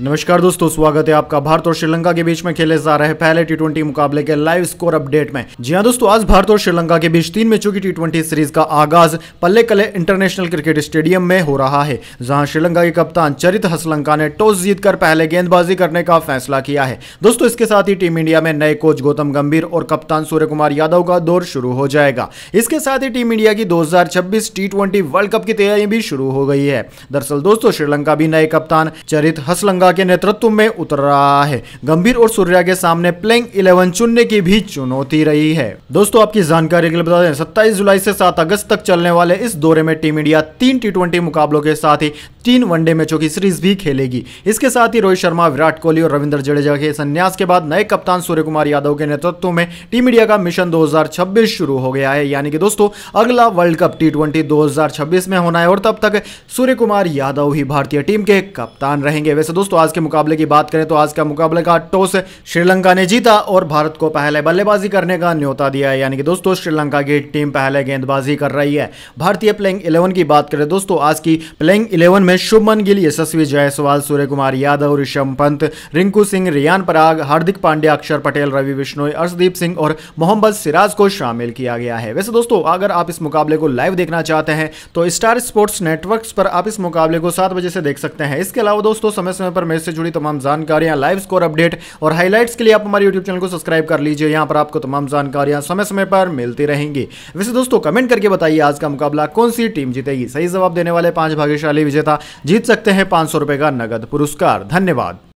नमस्कार दोस्तों स्वागत है आपका भारत और श्रीलंका के बीच में खेले जा रहे पहले टी मुकाबले के लाइव स्कोर अपडेट में जी हां दोस्तों आज भारत और श्रीलंका के बीच तीन मैचों की टी सीरीज का आगाज पल्ले कले इंटरनेशनल क्रिकेट स्टेडियम में हो रहा है जहां श्रीलंका के कप्तान चरित हसलंका ने टॉस जीतकर पहले गेंदबाजी करने का फैसला किया है दोस्तों इसके साथ ही टीम इंडिया में नए कोच गौतम गंभीर और कप्तान सूर्य कुमार यादव का दौर शुरू हो जाएगा इसके साथ ही टीम इंडिया की दो हजार वर्ल्ड कप की तैयारी भी शुरू हो गई है दरअसल दोस्तों श्रीलंका भी नए कप्तान चरित हसलंका श्रीलंका के नेतृत्व में उतर रहा है गंभीर और सूर्या के सामने प्लेइंग इलेवन चुनने की भी चुनौती रही है दोस्तों आपकी जानकारी के लिए बता दें सत्ताईस जुलाई से सात अगस्त तक चलने वाले इस दौरे में टीम इंडिया तीन टी मुकाबलों के साथ ही तीन वनडे मैचों की सीरीज भी खेलेगी इसके साथ ही रोहित शर्मा विराट कोहली और रविंद्र जडेजा के संन्यास के बाद नए कप्तान सूर्य कुमार यादव के नेतृत्व में टीम इंडिया का मिशन 2026 शुरू हो गया है यानी कि दोस्तों अगला वर्ल्ड कप टी ट्वेंटी में होना है और तब तक सूर्य कुमार यादव ही भारतीय टीम के कप्तान रहेंगे वैसे दोस्तों दोस्तों आज के मुकाबले की बात करें तो आज का मुकाबले का टॉस श्रीलंका ने जीता और भारत को पहले बल्लेबाजी करने का न्योता दिया यानी कि दोस्तों श्रीलंका की टीम पहले गेंदबाजी कर रही है भारतीय प्लेइंग इलेवन की बात करें दोस्तों आज की प्लेइंग इलेवन में शुभमन गिल यशस्वी जायसवाल सूर्य कुमार यादव ऋषभ पंत रिंकू सिंह रियान पराग हार्दिक पांड्या अक्षर पटेल रवि विश्नोई अर्षदीप सिंह और मोहम्मद सिराज को शामिल किया गया है वैसे दोस्तों अगर आप इस मुकाबले को लाइव देखना चाहते हैं तो स्टार स्पोर्ट्स नेटवर्क पर आप इस मुकाबले को सात बजे से देख सकते हैं इसके अलावा दोस्तों समय समय पर पर मैच से जुड़ी तमाम जानकारियां लाइव स्कोर अपडेट और हाईलाइट्स के लिए आप हमारे यूट्यूब चैनल को सब्सक्राइब कर लीजिए यहाँ पर आपको तमाम जानकारियां समय समय पर मिलती रहेंगी वैसे दोस्तों कमेंट करके बताइए आज का मुकाबला कौन सी टीम जीतेगी सही जवाब देने वाले पांच भाग्यशाली विजेता जीत सकते हैं पांच का नगद पुरस्कार धन्यवाद